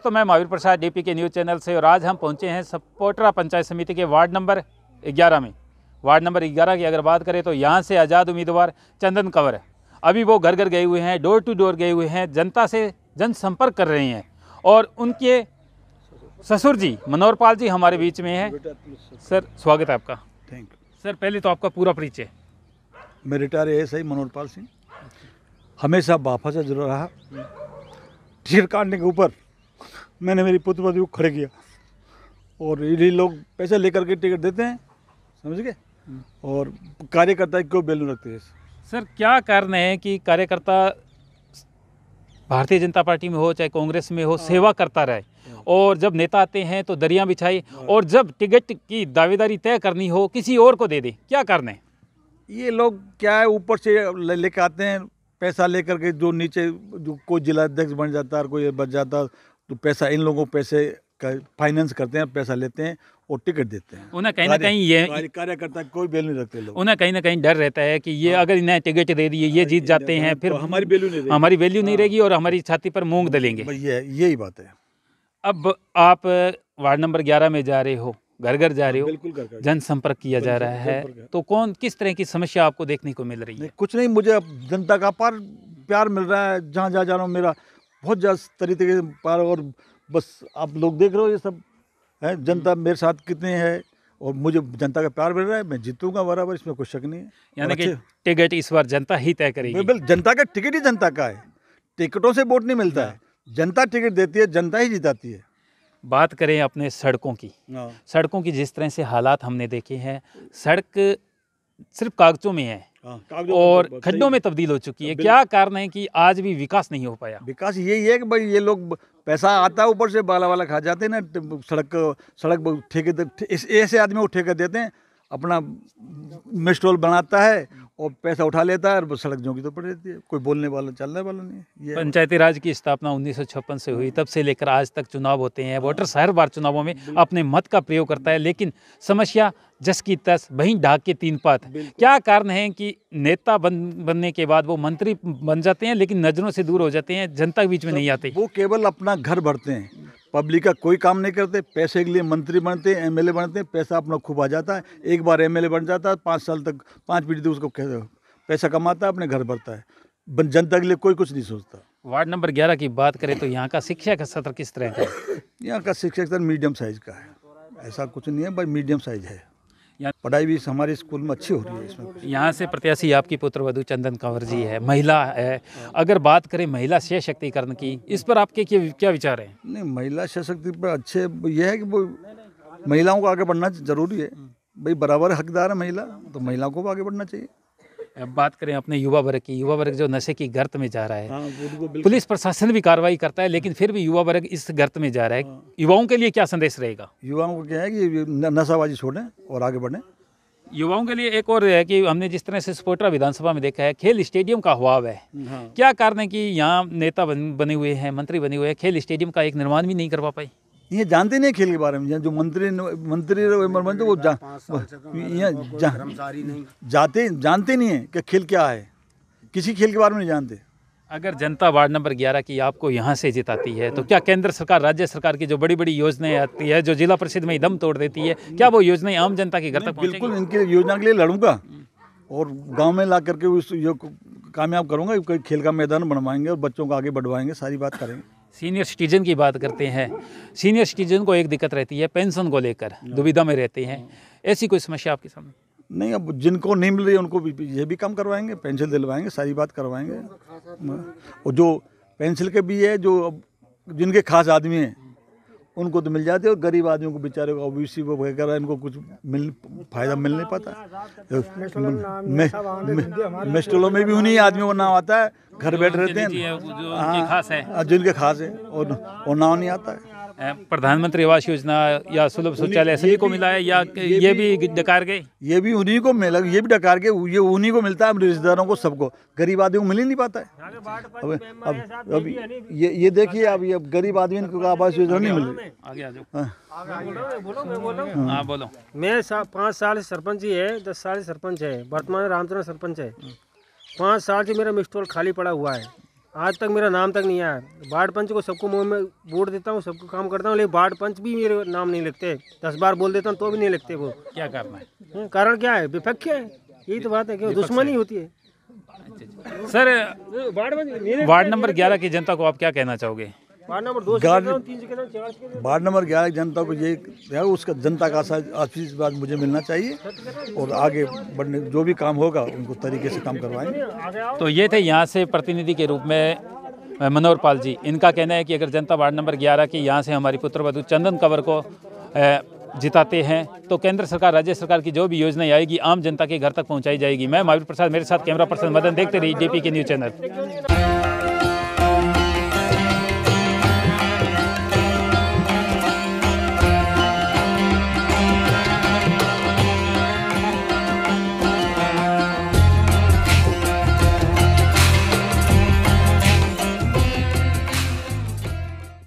दोस्तों मैं महावीर प्रसाद डीपी के न्यूज़ चैनल से और आज हम पहुंचे हैं सपोटरा पंचायत समिति के वार्ड नंबर 11 में वार्ड नंबर 11 की अगर बात करें तो यहाँ से आज़ाद उम्मीदवार चंदन कंवर अभी वो घर घर गए हुए हैं डोर टू डोर गए हुए हैं जनता से जनसंपर्क कर रहे हैं और उनके ससुर जी मनोहर पाल जी हमारे बीच में हैं सर स्वागत है आपका थैंक यू सर पहले तो आपका पूरा परिचय मैं retire S I Manohar Pal Singh हमेशा बाफा से जुड़ा रहा हम्म। काटने के ऊपर मैंने मेरी पुत्र पति को खड़े किया और ये लोग पैसे लेकर के टिकट देते हैं समझ गए और कार्यकर्ता क्यों बैलून रखते हैं सर क्या कारण है कि कार्यकर्ता भारतीय जनता पार्टी में हो चाहे कांग्रेस में हो हाँ। सेवा करता रहे हाँ। और जब नेता आते हैं तो दरिया बिछाई और जब टिकट की दावेदारी तय करनी हो किसी और को दे दे क्या कारण है ये लोग क्या है ऊपर से लेकर आते हैं पैसा लेकर के जो नीचे जो कोई जिला अध्यक्ष बन जाता है कोई बच जाता तो पैसा इन लोगों पैसे का फाइनेंस करते हैं पैसा लेते हैं और टिकट देते हैं उन्हें कहीं ना कहीं ये कार्यकर्ता कोई बेल नहीं रखते लोग उन्हें कहीं ना कहीं डर रहता है कि ये हाँ। अगर इन्हें टिकट दे दिए ये जीत हाँ, जाते हैं तो फिर हमारी वैल्यू नहीं हमारी वैल्यू नहीं हाँ। रहेगी और हमारी छाती पर मूंग दलेंगे ये यही बात है अब आप वार्ड नंबर ग्यारह में जा रहे हो घर घर जा हाँ, रहे हो बिल्कुल जनसंपर्क किया जा रहा है तो कौन किस तरह की समस्या आपको देखने को मिल रही है कुछ नहीं मुझे जनता का पार प्यार मिल रहा है जहाँ जहाँ जा रहा हूँ मेरा बहुत ज़्यादा तरीके के पार और बस आप लोग देख रहे हो ये सब है जनता मेरे साथ कितने है और मुझे जनता का प्यार मिल रहा है मैं जीतूंगा बराबर इसमें कोई शक नहीं है यानी कि टिकट इस बार जनता ही तय करेगी बिल्कुल जनता का टिकट ही जनता का है टिकटों से वोट नहीं मिलता हाँ। है जनता टिकट देती है जनता ही जिताती है बात करें अपने सड़कों की हाँ। सड़कों की जिस तरह से हालात हमने देखे हैं सड़क सिर्फ कागजों में है हाँ, और खड्डों में तब्दील हो चुकी है क्या कारण है कि आज भी विकास नहीं हो पाया विकास यही है कि भाई ये लोग पैसा आता है ऊपर से बाला वाला खा जाते हैं ना तो सड़क सड़क ठेके ऐसे आदमी को ठेके देते हैं अपना मिस्टोल बनाता है और पैसा उठा लेता है और सड़क झोंकी तो पड़ रहती है कोई बोलने वाला चलने वाला नहीं ये पंचायती राज की स्थापना उन्नीस से हुई तब से लेकर आज तक चुनाव होते हैं वोटर हर बार चुनावों में अपने मत का प्रयोग करता है लेकिन समस्या जस की तस वहीं ढाक के तीन पात क्या कारण है कि नेता बन बनने के बाद वो मंत्री बन जाते हैं लेकिन नज़रों से दूर हो जाते हैं जनता के बीच में तो नहीं आते वो केवल अपना घर भरते हैं पब्लिक का कोई काम नहीं करते पैसे के लिए मंत्री बनते हैं एम बनते हैं पैसा अपना खूब आ जाता है एक बार एमएलए बन जाता है पाँच साल तक पाँच पीढ़ी तक उसको पैसा कमाता है अपने घर भरता है जनता के लिए कोई कुछ नहीं सोचता वार्ड नंबर ग्यारह की बात करें तो यहाँ का शिक्षा का सत्र किस तरह का यहाँ का शिक्षा सत्र मीडियम साइज़ का है ऐसा कुछ नहीं है बस मीडियम साइज़ है यहाँ पढ़ाई भी हमारे स्कूल में अच्छी हो रही है इसमें यहाँ से प्रत्याशी आपकी पुत्र वधु चंदन कंवर जी है महिला है अगर बात करें महिला सशक्तिकरण की इस पर आपके क्या विचार है नहीं महिला सशक्ति पर अच्छे यह है कि वो महिलाओं को आगे बढ़ना जरूरी है भाई बराबर हकदार है महिला तो महिलाओं को भी आगे बढ़ना चाहिए बात करें अपने युवा वर्ग की युवा वर्ग जो नशे की गर्त में जा रहा है हाँ, तो पुलिस प्रशासन भी कार्रवाई करता है लेकिन फिर भी युवा वर्ग इस गर्त में जा रहा है हाँ। युवाओं के लिए क्या संदेश रहेगा युवाओं को क्या है कि नशाबाजी छोड़ें और आगे बढ़ें युवाओं के लिए एक और है कि हमने जिस तरह से सपोटरा विधानसभा में देखा है खेल स्टेडियम का हुआ है हाँ। क्या कारण है कि यहाँ नेता बने हुए हैं मंत्री बने हुए हैं खेल स्टेडियम का एक निर्माण भी नहीं करवा पाई ये जानते नहीं खेल के बारे में जो मंत्री मंत्री वो जा, जा, जाते जानते नहीं है कि खेल क्या है किसी खेल के बारे में नहीं जानते अगर जनता वार्ड नंबर 11 की आपको यहाँ से जिताती है तो क्या केंद्र सरकार राज्य सरकार की जो बड़ी बड़ी योजनाएं आती है जो जिला परिषद में दम तोड़ देती है क्या वो योजनाएं आम जनता के घर तक बिल्कुल इनके योजना के लिए लड़ूंगा और गांव में ला करके उस कामयाब करूंगा खेल का मैदान बनवाएंगे और बच्चों को आगे बढ़वाएंगे सारी बात करेंगे सीनियर सिटीजन की बात करते हैं सीनियर सिटीजन को एक दिक्कत रहती है पेंशन को लेकर दुविधा में रहते हैं ऐसी कोई समस्या आपके सामने नहीं अब जिनको नहीं मिल रही है उनको भी ये भी कम करवाएंगे पेंशन दिलवाएंगे सारी बात करवाएंगे और जो पेंसिल के भी है जो अब जिनके खास आदमी हैं उनको तो मिल जाती है और गरीब आदमियों को बेचारे को ओबीसी वो वगैरह इनको कुछ मिल फायदा मिल नहीं पाता मिस्टलों में भी उन्हीं आदमियों का नाम आता है घर बैठ रहते हैं जिनके खास है हाँ, और नाम नहीं आता है प्रधानमंत्री आवास योजना या सुलभ शौचालय सभी को मिला है या ये, ये भी डकार गए ये भी उन्हीं को मिला ये भी डकार के ये उन्हीं को मिलता है रिश्तेदारों को सबको गरीब आदमी को मिल ही नहीं पाता है अब अब अब ये ये देखिए अब ये गरीब आदमी को आवास योजना नहीं मिली हाँ। बोलो मैं हाँ। पाँच साल सरपंच ही है दस साल सरपंच है वर्तमान रामचंद्र सरपंच है पाँच साल से मेरा मिस्टोल खाली पड़ा हुआ है आज तक मेरा नाम तक नहीं आया वार्ड पंच को सबको मुँह में वोट देता हूँ सबको काम करता हूँ लेकिन वार्ड पंच भी मेरे नाम नहीं लिखते दस बार बोल देता हूँ तो भी नहीं लिखते वो क्या करना है हम्म, कारण क्या है विपक्ष है यही तो बात है क्यों दुश्मनी होती है अच्छा, अच्छा। सर वार्ड वार्ड नंबर ग्यारह की जनता को आप क्या कहना चाहोगे वार्ड नंबर ग्यारह की जनता को ये है उसका जनता का आशीष बाद मुझे मिलना चाहिए और आगे बढ़ने जो भी काम होगा उनको तरीके से काम करवाएंगे तो ये थे यहाँ से प्रतिनिधि के रूप में मनोहर पाल जी इनका कहना है कि अगर जनता वार्ड नंबर ग्यारह की यहाँ से हमारी पुत्र वधु चंदन कंवर को जिताते हैं तो केंद्र सरकार राज्य सरकार की जो भी योजनाएं आएगी आम जनता के घर तक पहुँचाई जाएगी मैं महावीर प्रसाद मेरे साथ कैमरा पर्सन मदन देखते रहिए डीपी के न्यूज़ चैनल